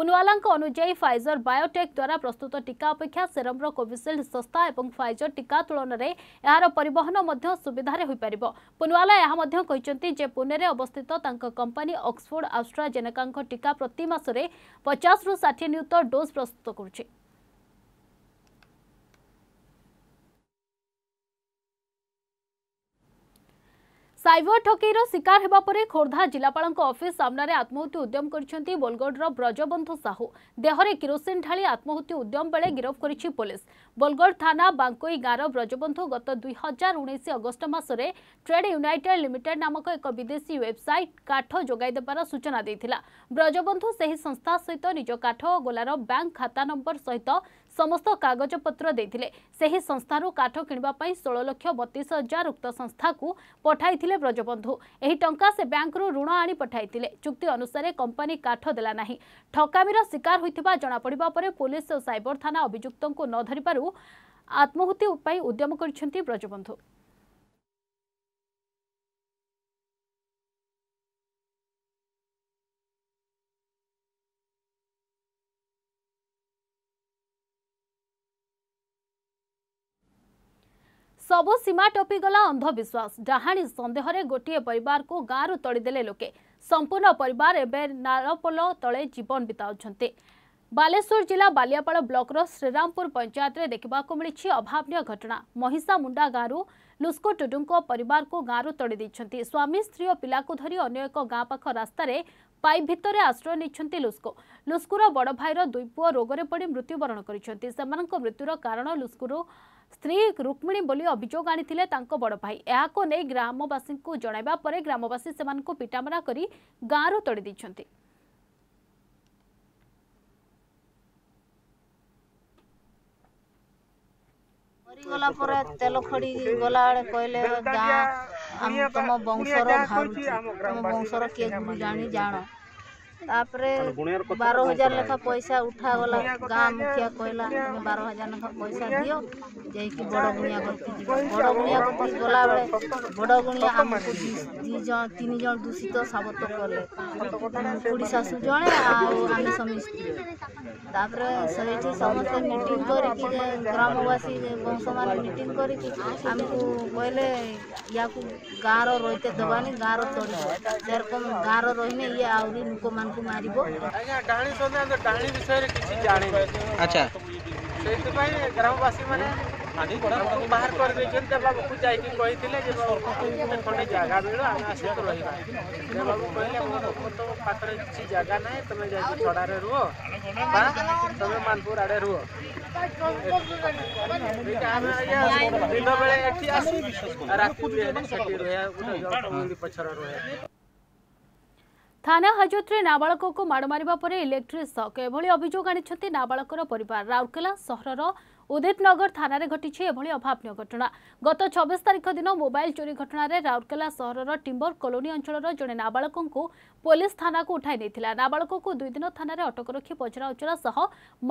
ପୁନୱାଲାଙ୍କ ଅନୁଯାୟୀ ଫାଇଜର ବାୟୋଟେକ୍ ଦ୍ୱାରା ପ୍ରସ୍ତୁତ ଟିକା ଅପେକ୍ଷା ସେରମ୍ର କୋଭିସିଲ୍ଡ ଶସ୍ତା ଏବଂ ଫାଇଜର ଟିକା ତୁଳନାରେ ଏହାର ପରିବହନ ମଧ୍ୟ ସୁବିଧାରେ ହୋଇପାରିବ ପୁନୱାଲା ଏହା ମଧ୍ୟ କହିଛନ୍ତି ଯେ ପୁନେରେ ଅବସ୍ଥିତ ତାଙ୍କ କମ୍ପାନୀ ଅକ୍ସଫୋର୍ଡ ଆଷ୍ଟ୍ରାଜେନେକାଙ୍କ ଆମେରିକା ପ୍ରତି ମାସରେ ପଚାଶରୁ ଷାଠିଏ ନିୟୁତ ଡୋଜ୍ ପ୍ରସ୍ତୁତ କରୁଛି ସାଇବର ଠକେଇର ଶିକାର ହେବା ପରେ ଖୋର୍ଦ୍ଧା ଜିଲ୍ଲାପାଳଙ୍କ ଅଫିସ୍ ସାମ୍ନାରେ ଆତ୍ମହତ୍ୟା ଉଦ୍ୟମ କରିଛନ୍ତି ବୋଲଗଡ଼ର ବ୍ରଜବନ୍ଧୁ ସାହୁ ଦେହରେ କିରୋସିନ ଢାଳି ଆତ୍ମହତ୍ୟା ଉଦ୍ୟମ ବେଳେ ଗିରଫ କରିଛି ପୋଲିସ ବୋଲଗଡ଼ ଥାନା ବାଙ୍କୋଇ ଗାଁର ବ୍ରଜବନ୍ଧୁ ଗତ ଦୁଇ ହଜାର ଉଣେଇଶ ଅଗଷ୍ଟ ମାସରେ ଟ୍ରେଡ୍ ୟୁନାଇଟେଡ୍ ଲିମିଟେଡ୍ ନାମକ ଏକ ବିଦେଶୀ ୱେବ୍ସାଇଟ୍ କାଠ ଯୋଗାଇ ଦେବାର ସୂଚନା ଦେଇଥିଲା ବ୍ରଜବନ୍ଧୁ ସେହି ସଂସ୍ଥା ସହିତ ନିଜ କାଠ ଓ ଗୋଲାର ବ୍ୟାଙ୍କ ଖାତା ନମ୍ବର ସହିତ ସମସ୍ତ କାଗଜପତ୍ର ଦେଇଥିଲେ ସେହି ସଂସ୍ଥାରୁ କାଠ କିଣିବା ପାଇଁ ଷୋହଳ ଲକ୍ଷ ବତିଶ ହଜାର ଉକ୍ତ ସଂସ୍ଥାକୁ ପଠାଇଥିଲେ ବ୍ରଜବନ୍ଧୁ ଏହି ଟଙ୍କା ସେ ବ୍ୟାଙ୍କରୁ ଋଣ ଆଣି ପଠାଇଥିଲେ ଚୁକ୍ତି ଅନୁସାରେ କମ୍ପାନୀ କାଠ ଦେଲା ନାହିଁ ଠକାମିର ଶିକାର ହୋଇଥିବା ଜଣାପଡ଼ିବା ପରେ ପୁଲିସ ଓ ସାଇବର ଥାନା ଅଭିଯୁକ୍ତଙ୍କୁ ନ ଧରିବାରୁ ଆତ୍ମହତ୍ୟା ପାଇଁ ଉଦ୍ୟମ କରିଛନ୍ତି ବ୍ରଜବନ୍ଧୁ ସବୁ ସୀମା ଟପିଗଲା ଅନ୍ଧବିଶ୍ୱାସ ଡାହାଣୀ ସନ୍ଦେହରେ ଗୋଟିଏ ପରିବାରକୁ ଗାଁରୁ ତଡ଼ିଦେଲେ ଲୋକେ ସମ୍ପୂର୍ଣ୍ଣ ପରିବାର ଏବେ ନାଳପୋଲ ତଳେ ଜୀବନ ବିତାଉଛନ୍ତି ବାଲେଶ୍ୱର ଜିଲ୍ଲା ବାଲିଆପାଳ ବ୍ଲକର ଶ୍ରୀରାମପୁର ପଞ୍ଚାୟତରେ ଦେଖିବାକୁ ମିଳିଛି ଅଭାବନୀୟ ଘଟଣା ମହିଷା ମୁଣ୍ଡା ଗାଁରୁ ଲୁସ୍କୋ ଟୁଡୁଙ୍କ ପରିବାରକୁ ଗାଁରୁ ତଡ଼ି ଦେଇଛନ୍ତି ସ୍ୱାମୀ ସ୍ତ୍ରୀ ଓ ପିଲାକୁ ଧରି ଅନ୍ୟ ଏକ ଗାଁ ପାଖ ରାସ୍ତାରେ ପାଇପ୍ ଭିତରେ ଆଶ୍ରୟ ନେଇଛନ୍ତି ଲୁସ୍କୋ ଲୁସ୍କୁର ବଡ଼ ଭାଇର ଦୁଇ ପୁଅ ରୋଗରେ ପଡ଼ି ମୃତ୍ୟୁବରଣ କରିଛନ୍ତି ସେମାନଙ୍କ ମୃତ୍ୟୁର କାରଣ ଲୁସ୍କୁରୁ ସ୍ତ୍ରୀ ରୁକ୍ମିଣୀ ବୋଲି ଅଭିଯୋଗ ଆଣିଥିଲେ ତାଙ୍କ ବଡ଼ ଭାଇ ଏହାକୁ ନେଇ ଗ୍ରାମବାସୀଙ୍କୁ ଜଣାଇବା ପରେ ଗ୍ରାମବାସୀ ସେମାନଙ୍କୁ ପିଟାମରା କରି ଗାଁରୁ ତଡ଼ି ଦେଇଛନ୍ତି ଗଲା ପରେ ତେଲ ଖଡ଼ି ଗଲାବେଳେ କହିଲେ ଗାଁ ଆମ ତମ ବଂଶର ଭାବୁଛି ତମ ବଂଶର କିଏ ଜାଣି ଜାଣ তাপরে বারো হাজার লেখা পয়সা উঠা গলা গাঁ মুখিয়া কইলা তুমি বারো হাজার লেখা পয়সা দিও যাইকি বড় গুণিয়া করতে যাব বড় গুণিয়া করতে গলাবেলে বড় গুণিয়া আমাকে দুজন তিনজন দূষিত সাবত কলে খুড়ি শাশু জনে আর আমি স্বামী স্ত্রী তাপরে সেইটি সমস্ত মিটিং করিকি যে গ্রামবাসী বংশ মানে মিটিং করিকি আমি কইলে ইয়াকু গাঁর রইতে দেবানি গাঁর চড়িব সেরকম গাঁর রইনে ইয়ে আহরি লোকমানে કુ મારibo આયા ડાણી તો નહી તો ડાણી વિશે કીચી જાણે છે અચ્છા સેઠભાઈ ગ્રામવાસી માને નાદી કોડા કોની બહાર કરી દે છે કે બહુ ચાહી કે કહી તિલે જે સરખે કીચો ઠોડે જગ્યા રેલા આના સિધ રહેવા પહેલા કો તો પાસરે કીચી જગ્યા નહી તમે જાઈ છોડારે રહો તમે માનપુર આડે રહો ઇતારે આયા એનો બેલે અટી આસી વિશ્વાસ કો રખું છે આખું જુદી છેટી રયા ઉઠો જો પછરા રયા ଥାନା ହାଜତରେ ନାବାଳକକୁ ମାଡ଼ ମାରିବା ପରେ ଇଲେକ୍ଟ୍ରି ସକ୍ ଏଭଳି ଅଭିଯୋଗ ଆଣିଛନ୍ତି ନାବାଳକର ପରିବାର ରାଉରକେଲା ସହରର ଉଦିତନଗର ଥାନାରେ ଘଟିଛି ଏଭଳି ଅଭାବନୀୟ ଘଟଣା ଗତ ଛବିଶ ତାରିଖ ଦିନ ମୋବାଇଲ ଚୋରି ଘଟଣାରେ ରାଉରକେଲା ସହରର ଟିମ୍ବର କଲୋନୀ ଅଞ୍ଚଳର ଜଣେ ନାବାଳକଙ୍କୁ ପୋଲିସ ଥାନାକୁ ଉଠାଇ ନେଇଥିଲା ନାବାଳକକୁ ଦୁଇ ଦିନ ଥାନାରେ ଅଟକ ରଖି ପଚରାଉଚରା ସହ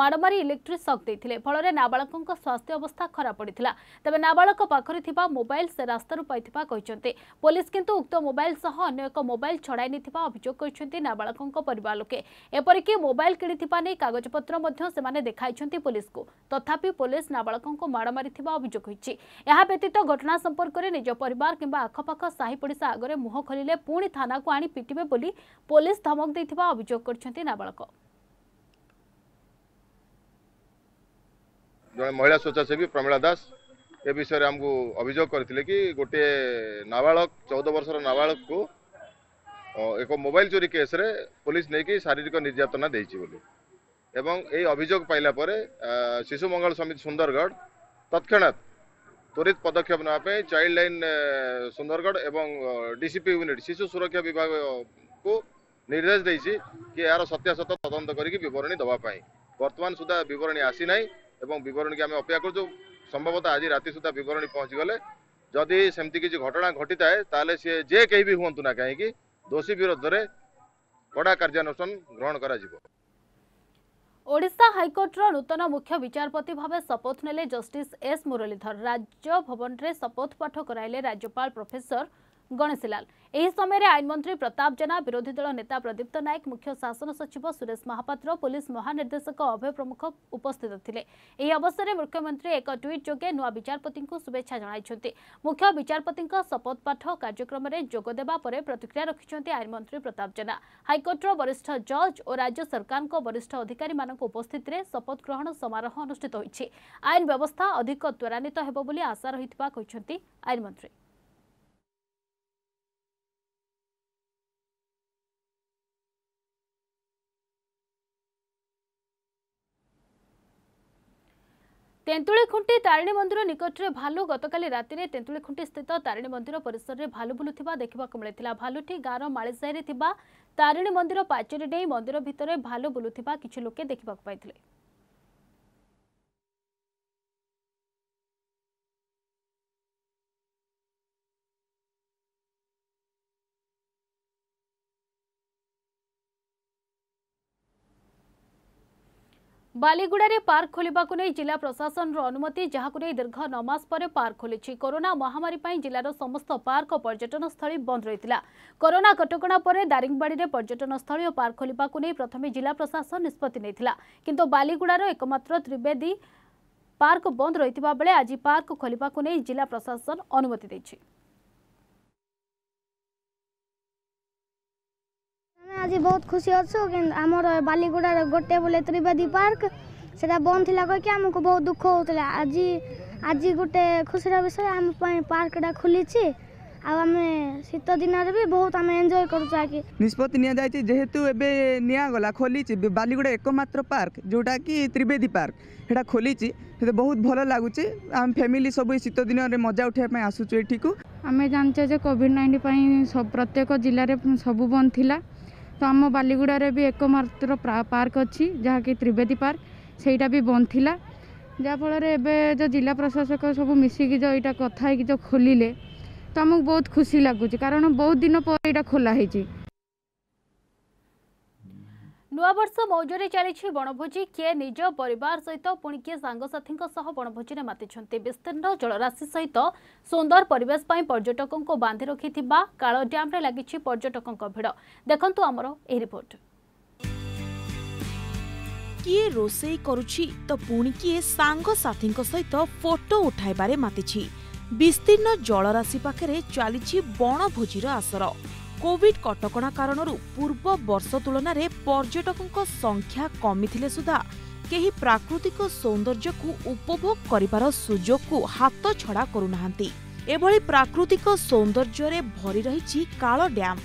ମାଡ଼ମାରି ଇଲେକ୍ଟ୍ରିକ୍ ସକ୍ ଦେଇଥିଲେ ଫଳରେ ନାବାଳକଙ୍କ ସ୍ୱାସ୍ଥ୍ୟ ଅବସ୍ଥା ଖରାପ ପଡ଼ିଥିଲା ତେବେ ନାବାଳକ ପାଖରେ ଥିବା ମୋବାଇଲ ସେ ରାସ୍ତାରୁ ପାଇଥିବା କହିଛନ୍ତି ପୋଲିସ କିନ୍ତୁ ଉକ୍ତ ମୋବାଇଲ ସହ ଅନ୍ୟ ଏକ ମୋବାଇଲ ଛଡ଼ାଇ ନେଇଥିବା ଅଭିଯୋଗ କରିଛନ୍ତି ନାବାଳକଙ୍କ ପରିବାର ଲୋକେ ଏପରିକି ମୋବାଇଲ କିଣିଥିବା ନେଇ କାଗଜପତ୍ର ମଧ୍ୟ ସେମାନେ ଦେଖାଇଛନ୍ତି ପୋଲିସକୁ ତଥାପି ପୋଲିସ ନାବାଳକଙ୍କୁ ମାଡ଼ ମାରିଥିବା ଅଭିଯୋଗ ହୋଇଛି ଏହା ବ୍ୟତୀତ ଘଟଣା ସମ୍ପର୍କରେ ନିଜ ପରିବାର କିମ୍ବା ଆଖପାଖ ସାହି ପଡ଼ିଶା ଆଗରେ ମୁହଁ ଖୋଲିଲେ ପୁଣି ଥାନାକୁ ଆଣି ପିଟିବେ ବୋଲି ପୋଲିସ ଧମକ ଦେଇଥିବା ଅଭିଯୋଗ କରିଛନ୍ତି ନାବାଳକ ଜଣେ ମହିଳା ସ୍ୱେଚ୍ଛାସେବୀ ପ୍ରମିଳା ଦାସ ଏ ବିଷୟରେ ଆମକୁ ଅଭିଯୋଗ କରିଥିଲେ କି ଗୋଟିଏ ନାବାଳକ ଚଉଦ ବର୍ଷର ନାବାଳକକୁ ଏକ ମୋବାଇଲ ଚୋରି କେସ୍ରେ ପୋଲିସ ନେଇକି ଶାରୀରିକ ନିର୍ଯାତନା ଦେଇଛି ବୋଲି এবং এই অভিযোগ পাইলা পরে শিশু মঙ্গল সমিতি সুন্দরগড় তৎক্ষণাৎ ত্বরিত পদক্ষেপ নেওয়া পাই চাইল্ড লাইন সুন্দরগড় এবং ডিসিপি ইউনিট শিশু সুরক্ষা বিভাগକୁ ନିର୍ଦ୍ଦେଶ ଦେଇଛି କି ଏହାର ସତ୍ୟାସତ୍ୟ ତଦନ୍ତ କରିକି ବିବରଣୀ ଦେବା ପାଇଁ ବର୍ତ୍ତମାନ ସୁଦ୍ଧା ବିବରଣୀ ଆସିନାହିଁ ଏବଂ ବିବରଣୀକି ଆମେ ଅପେକ୍ଷା କରୁଛୁ ସମ୍ଭବତଃ ଆଜି ରାତି ସୁଦ୍ଧା ବିବରଣୀ ପହଞ୍ଚିଗଲେ ଯଦି ସେମିତି କିଛି ଘଟଣା ଘଟିଥାଏ ତାହେଲେ ସିଏ ଯେ କେହି ବି ହୁଅନ୍ତୁ ନା କାହିଁକି ଦୋଷୀ ବିରୋଧରେ କଡ଼ା କାର୍ଯ୍ୟାନୁଷ୍ଠାନ ଗ୍ରହଣ କରାଯିବ ଓଡ଼ିଶା ହାଇକୋର୍ଟର ନୂତନ ମୁଖ୍ୟ ବିଚାରପତି ଭାବେ ଶପଥ ନେଲେ ଜଷ୍ଟିସ୍ ଏସ୍ ମୁରଲୀଧର ରାଜ୍ୟଭବନରେ ଶପଥ ପାଠ କରାଇଲେ ରାଜ୍ୟପାଳ ପ୍ରଫେସର ଗଣେଶୀଲାଲ ଏହି ସମୟରେ ଆଇନମନ୍ତ୍ରୀ ପ୍ରତାପ ଜେନା ବିରୋଧୀ ଦଳ ନେତା ପ୍ରଦୀପ୍ତ ନାୟକ ମୁଖ୍ୟ ଶାସନ ସଚିବ ସୁରେଶ ମହାପାତ୍ର ପୁଲିସ୍ ମହାନିର୍ଦ୍ଦେଶକ ଅଭୟ ପ୍ରମୁଖ ଉପସ୍ଥିତ ଥିଲେ ଏହି ଅବସରରେ ମୁଖ୍ୟମନ୍ତ୍ରୀ ଏକ ଟ୍ୱିଟ୍ ଯୋଗେ ନୂଆ ବିଚାରପତିଙ୍କୁ ଶୁଭେଚ୍ଛା ଜଣାଇଛନ୍ତି ମୁଖ୍ୟ ବିଚାରପତିଙ୍କ ଶପଥପାଠ କାର୍ଯ୍ୟକ୍ରମରେ ଯୋଗ ଦେବା ପରେ ପ୍ରତିକ୍ରିୟା ରଖିଛନ୍ତି ଆଇନମନ୍ତ୍ରୀ ପ୍ରତାପ ଜେନା ହାଇକୋର୍ଟର ବରିଷ୍ଠ ଜଜ୍ ଓ ରାଜ୍ୟ ସରକାରଙ୍କ ବରିଷ୍ଠ ଅଧିକାରୀମାନଙ୍କ ଉପସ୍ଥିତିରେ ଶପଥ ଗ୍ରହଣ ସମାରୋହ ଅନୁଷ୍ଠିତ ହୋଇଛି ଆଇନ ବ୍ୟବସ୍ଥା ଅଧିକ ତ୍ୱରାନ୍ୱିତ ହେବ ବୋଲି ଆଶା ରହିଥିବା କହିଛନ୍ତି ଆଇନମନ୍ତ୍ରୀ ତେନ୍ତୁଳିଖୁଣ୍ଟି ତାରିଣୀ ମନ୍ଦିର ନିକଟରେ ଭାଲୁ ଗତକାଲି ରାତିରେ ତେନ୍ତୁଳିଖୁଣ୍ଟି ସ୍ଥିତ ତାରିଣୀ ମନ୍ଦିର ପରିସରରେ ଭାଲୁ ବୁଲୁଥିବା ଦେଖିବାକୁ ମିଳିଥିଲା ଭାଲୁଟି ଗାଁର ମାଳିସାହିରେ ଥିବା ତାରିଣୀ ମନ୍ଦିର ପାଚେରୀ ଡେଇଁ ମନ୍ଦିର ଭିତରେ ଭାଲୁ ବୁଲୁଥିବା କିଛି ଲୋକେ ଦେଖିବାକୁ ପାଇଥିଲେ ବାଲିଗୁଡ଼ାରେ ପାର୍କ ଖୋଲିବାକୁ ନେଇ ଜିଲ୍ଲା ପ୍ରଶାସନର ଅନୁମତି ଯାହାକୁ ନେଇ ଦୀର୍ଘ ନମାସ ପରେ ପାର୍କ ଖୋଲିଛି କରୋନା ମହାମାରୀ ପାଇଁ ଜିଲ୍ଲାର ସମସ୍ତ ପାର୍କ ଓ ପର୍ଯ୍ୟଟନସ୍ଥଳୀ ବନ୍ଦ ରହିଥିଲା କରୋନା କଟକଣା ପରେ ଦାରିଙ୍ଗବାଡ଼ିରେ ପର୍ଯ୍ୟଟନସ୍ଥଳୀ ଓ ପାର୍କ ଖୋଲିବାକୁ ନେଇ ପ୍ରଥମେ ଜିଲ୍ଲା ପ୍ରଶାସନ ନିଷ୍ପତ୍ତି ନେଇଥିଲା କିନ୍ତୁ ବାଲିଗୁଡ଼ାର ଏକମାତ୍ର ତ୍ରିବେଦୀ ପାର୍କ ବନ୍ଦ ରହିଥିବା ବେଳେ ଆଜି ପାର୍କ ଖୋଲିବାକୁ ନେଇ ଜିଲ୍ଲା ପ୍ରଶାସନ ଅନୁମତି ଦେଇଛି ଆଜି ବହୁତ ଖୁସି ଅଛୁ କିନ୍ତୁ ଆମର ବାଲିଗୁଡ଼ାର ଗୋଟେ ବୋଲେ ତ୍ରିବେଦୀ ପାର୍କ ସେଟା ବନ୍ଦ ଥିଲା କହିକି ଆମକୁ ବହୁତ ଦୁଃଖ ହେଉଥିଲା ଆଜି ଆଜି ଗୋଟେ ଖୁସିର ବିଷୟ ଆମ ପାଇଁ ପାର୍କଟା ଖୋଲିଛି ଆଉ ଆମେ ଶୀତ ଦିନରେ ବି ବହୁତ ଆମେ ଏନ୍ଜୟ କରୁଛୁ ଆଗେ ନିଷ୍ପତ୍ତି ନିଆଯାଇଛି ଯେହେତୁ ଏବେ ନିଆଗଲା ଖୋଲିଛି ବାଲିଗୁଡ଼ା ଏକମାତ୍ର ପାର୍କ ଯେଉଁଟାକି ତ୍ରିବେଦୀ ପାର୍କ ସେଟା ଖୋଲିଛି ସେଟା ବହୁତ ଭଲ ଲାଗୁଛି ଆମେ ଫ୍ୟାମିଲି ସବୁ ଏ ଶୀତ ଦିନରେ ମଜା ଉଠାଇବା ପାଇଁ ଆସୁଛୁ ଏଠିକୁ ଆମେ ଜାଣିଛେ ଯେ କୋଭିଡ଼ ନାଇଣ୍ଟିନ୍ ପାଇଁ ପ୍ରତ୍ୟେକ ଜିଲ୍ଲାରେ ସବୁ ବନ୍ଦ ଥିଲା তো ଆମ ବାଲିଗୁଡ଼ାରେ ବି ଏକମାତ୍ର ପାର୍କ ଅଛି ଯାହାକି ତ୍ରିବେଦୀ ପାର୍କ ସେଇଟା ବି ବନ୍ଦ ଥିଲା ଯାହାଫଳରେ ଏବେ ଯେଉଁ ଜିଲ୍ଲା ପ୍ରଶାସକ ସବୁ ମିଶିକି ଯେଉଁ ଏଇଟା କଥା ହେଇକି ଯେଉଁ ଖୋଲିଲେ ତ ଆମକୁ ବହୁତ ଖୁସି ଲାଗୁଛି କାରଣ ବହୁତ ଦିନ ପରେ ଏଇଟା ଖୋଲା ହେଇଛି ନୂଆବର୍ଷ ମୌଜରେ ଚାଲିଛି ବଣଭୋଜି କିଏ ନିଜ ପରିବାର ସହିତ ପୁଣି କିଏ ସାଙ୍ଗସାଥୀଙ୍କ ସହ ବଣଭୋଜିରେ ମାତିଛନ୍ତି ବିସ୍ତୀର୍ଣ୍ଣ ଜଳରାଶି ସହିତ ସୁନ୍ଦର ପରିବେଶ ପାଇଁ ପର୍ଯ୍ୟଟକଙ୍କୁ ବାନ୍ଧି ରଖିଥିବା କାଳ ଡ୍ୟାମ୍ରେ ଲାଗିଛି ପର୍ଯ୍ୟଟକଙ୍କ ଭିଡ଼ ଦେଖନ୍ତୁ ଆମର ଏହି ରିପୋର୍ଟ କିଏ ରୋଷେଇ କରୁଛି ତ ପୁଣି କିଏ ସାଙ୍ଗସାଥୀଙ୍କ ସହିତ ଫଟୋ ଉଠାଇବାରେ ମାତିଛି ବିସ୍ତୀର୍ଣ୍ଣ ଜଳରାଶି ପାଖରେ ଚାଲିଛି ବଣଭୋଜିର ଆସର କୋଭିଡ କଟକଣା କାରଣରୁ ପୂର୍ବ ବର୍ଷ ତୁଳନାରେ ପର୍ଯ୍ୟଟକଙ୍କ ସଂଖ୍ୟା କମିଥିଲେ ସୁଦ୍ଧା କେହି ପ୍ରାକୃତିକ ସୌନ୍ଦର୍ଯ୍ୟକୁ ଉପଭୋଗ କରିବାର ସୁଯୋଗକୁ ହାତ ଛଡ଼ା କରୁନାହାନ୍ତି ଏଭଳି ପ୍ରାକୃତିକ ସୌନ୍ଦର୍ଯ୍ୟରେ ଭରି ରହିଛି କାଳ ଡ୍ୟାମ୍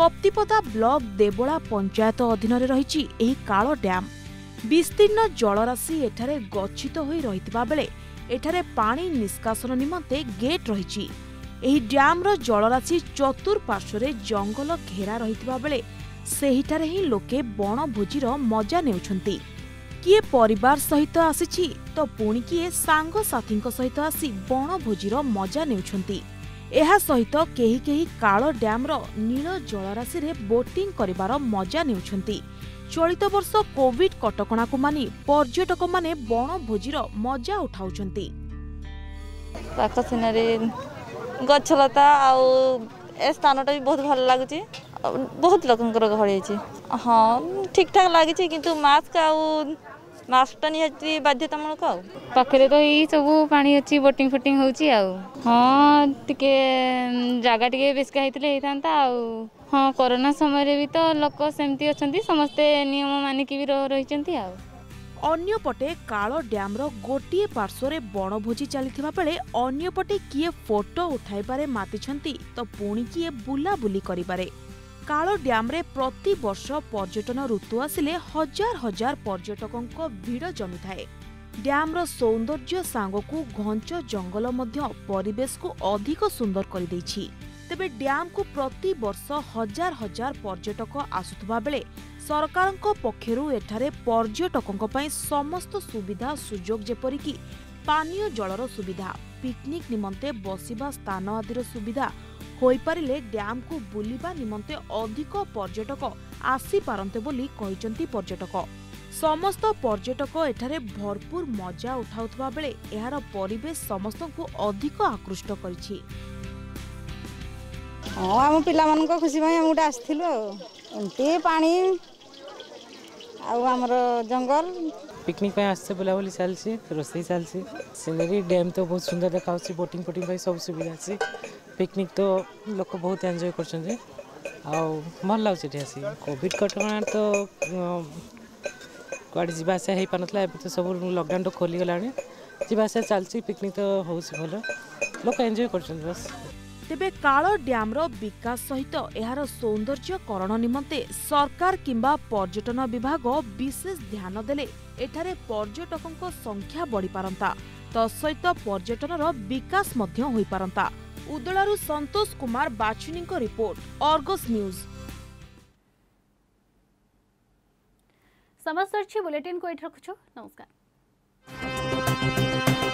କପ୍ତିପଦା ବ୍ଲକ ଦେବଳା ପଞ୍ଚାୟତ ଅଧୀନରେ ରହିଛି ଏହି କାଳ ଡ୍ୟାମ୍ ବିସ୍ତୀର୍ଣ୍ଣ ଜଳରାଶି ଏଠାରେ ଗଚ୍ଛିତ ହୋଇ ରହିଥିବା ବେଳେ ଏଠାରେ ପାଣି ନିଷ୍କାସନ ନିମନ୍ତେ ଗେଟ୍ ରହିଛି ଏହି ଡ୍ୟାମ୍ର ଜଳରାଶି ଚତୁଃପାର୍ଶ୍ୱରେ ଜଙ୍ଗଲ ଘେରା ରହିଥିବା ବେଳେ ସେହିଠାରେ ହିଁ ଲୋକେ ବଣଭୋଜିର ମଜା ନେଉଛନ୍ତି କିଏ ପରିବାର ସହିତ ଆସିଛି ତ ପୁଣି କିଏ ସାଙ୍ଗସାଥୀଙ୍କ ସହିତ ଆସି ବଣଭୋଜିର ମଜା ନେଉଛନ୍ତି ଏହା ସହିତ କେହି କେହି କାଳ ଡ୍ୟାମ୍ର ନୀଳ ଜଳରାଶିରେ ବୋଟିଂ କରିବାର ମଜା ନେଉଛନ୍ତି ଚଳିତ ବର୍ଷ କୋଭିଡ୍ କଟକଣାକୁ ମାନି ପର୍ଯ୍ୟଟକମାନେ ବଣଭୋଜିର ମଜା ଉଠାଉଛନ୍ତି ପାଖ ଗଛଲତା ଆଉ ଏ ସ୍ଥାନଟା ବି ବହୁତ ଭଲ ଲାଗୁଛି ବହୁତ ଲୋକଙ୍କର ଗହଳି ହେଇଛି ହଁ ଠିକ୍ଠାକ୍ ଲାଗିଛି କିନ୍ତୁ ମାସ୍କ ଆଉ ମାସ୍କଟା ନିହାତି ବାଧ୍ୟତାମୂଳକ ଆଉ ପାଖରେ ତ ଏଇ ସବୁ ପାଣି ଅଛି ବୋଟିଂ ଫୋଟିଂ ହେଉଛି ଆଉ ହଁ ଟିକେ ଜାଗା ଟିକେ ବେଶକା ହେଇଥିଲେ ହେଇଥାନ୍ତା ଆଉ ହଁ କରୋନା ସମୟରେ ବି ତ ଲୋକ ସେମିତି ଅଛନ୍ତି ସମସ୍ତେ ନିୟମ ମାନିକି ବି ରହିଛନ୍ତି ଆଉ ଅନ୍ୟପଟେ କାଳ ଡ୍ୟାମ୍ର ଗୋଟିଏ ପାର୍ଶ୍ୱରେ ବଣଭୋଜି ଚାଲିଥିବା ବେଳେ ଅନ୍ୟପଟେ କିଏ ଫଟୋ ଉଠାଇବାରେ ମାତିଛନ୍ତି ତ ପୁଣି କିଏ ବୁଲାବୁଲି କରିବାରେ କାଳ ଡ୍ୟାମ୍ରେ ପ୍ରତିବର୍ଷ ପର୍ଯ୍ୟଟନ ଋତୁ ଆସିଲେ ହଜାର ହଜାର ପର୍ଯ୍ୟଟକଙ୍କ ଭିଡ଼ ଜମିଥାଏ ଡ୍ୟାମ୍ର ସୌନ୍ଦର୍ଯ୍ୟ ସାଙ୍ଗକୁ ଘଞ୍ଚ ଜଙ୍ଗଲ ମଧ୍ୟ ପରିବେଶକୁ ଅଧିକ ସୁନ୍ଦର କରିଦେଇଛି ତେବେ ଡ୍ୟାମ୍କୁ ପ୍ରତିବର୍ଷ ହଜାର ହଜାର ପର୍ଯ୍ୟଟକ ଆସୁଥିବା ବେଳେ ସରକାରଙ୍କ ପକ୍ଷରୁ ଏଠାରେ ପର୍ଯ୍ୟଟକଙ୍କ ପାଇଁ ସମସ୍ତ ସୁବିଧା ସୁଯୋଗ ଯେପରିକି ପାନୀୟ ଜଳର ସୁବିଧା ପିକନିକ୍ ନିମନ୍ତେ ବସିବା ସ୍ଥାନ ଆଦିର ସୁବିଧା ହୋଇପାରିଲେ ଡ୍ୟାମ୍କୁ ବୁଲିବା ନିମନ୍ତେ ଅଧିକ ପର୍ଯ୍ୟଟକ ଆସିପାରନ୍ତେ ବୋଲି କହିଛନ୍ତି ପର୍ଯ୍ୟଟକ ସମସ୍ତ ପର୍ଯ୍ୟଟକ ଏଠାରେ ଭରପୁର ମଜା ଉଠାଉଥିବା ବେଳେ ଏହାର ପରିବେଶ ସମସ୍ତଙ୍କୁ ଅଧିକ ଆକୃଷ୍ଟ କରିଛି ହଁ ଆମ ପିଲାମାନଙ୍କ ଖୁସି ପାଇଁ ଆମେ ଗୋଟେ ଆସିଥିଲୁ ଆଉ ଏମିତି ପାଣି ଆଉ ଆମର ଜଙ୍ଗଲ ପିକନିକ୍ ପାଇଁ ଆସିଛେ ବୁଲାବୁଲି ଚାଲିଛି ରୋଷେଇ ଚାଲିଛି ସିନେରୀ ଡ୍ୟାମ୍ ତ ବହୁତ ସୁନ୍ଦର ଦେଖାହେଉଛି ବୋଟିଂ ଫୋଟିଂ ପାଇଁ ସବୁ ସୁବିଧା ଅଛି ପିକନିକ୍ ତ ଲୋକ ବହୁତ ଏନ୍ଜୟ କରୁଛନ୍ତି ଆଉ ଭଲ ଲାଗୁଛି ଏଠି ଆସି କୋଭିଡ଼ କଟକଣା ତ କୁଆଡ଼େ ଯିବା ଆସିବା ହେଇପାରୁନଥିଲା ଏବେ ତ ସବୁ ଲକଡାଉନ୍ ତ ଖୋଲିଗଲାଣି ଯିବା ଆସିବା ଚାଲିଛି ପିକନିକ୍ ତ ହେଉଛି ଭଲ ଲୋକ ଏନ୍ଜୟ କରୁଛନ୍ତି ବାସ୍ ତେବେ କାଳ ଡ୍ୟାମ୍ର ବିକାଶ ସହିତ ଏହାର ସୌନ୍ଦର୍ଯ୍ୟକରଣ ନିମନ୍ତେ ସରକାର କିମ୍ବା ପର୍ଯ୍ୟଟନ ବିଭାଗ ବିଶେଷ ଧ୍ୟାନ ଦେଲେ ଏଠାରେ ପର୍ଯ୍ୟଟକଙ୍କ ସଂଖ୍ୟା ବଢ଼ିପାରନ୍ତା ତତ୍ସହିତ ପର୍ଯ୍ୟଟନର ବିକାଶ ମଧ୍ୟ ହୋଇପାରନ୍ତା ଉଦଳାରୁ ସନ୍ତୋଷ କୁମାର ବାଛୁନିଙ୍କ ରିପୋର୍ଟ ଅର୍ଗସ୍ समस्त अच्छे बुलेटिन को इट रखु नमस्कार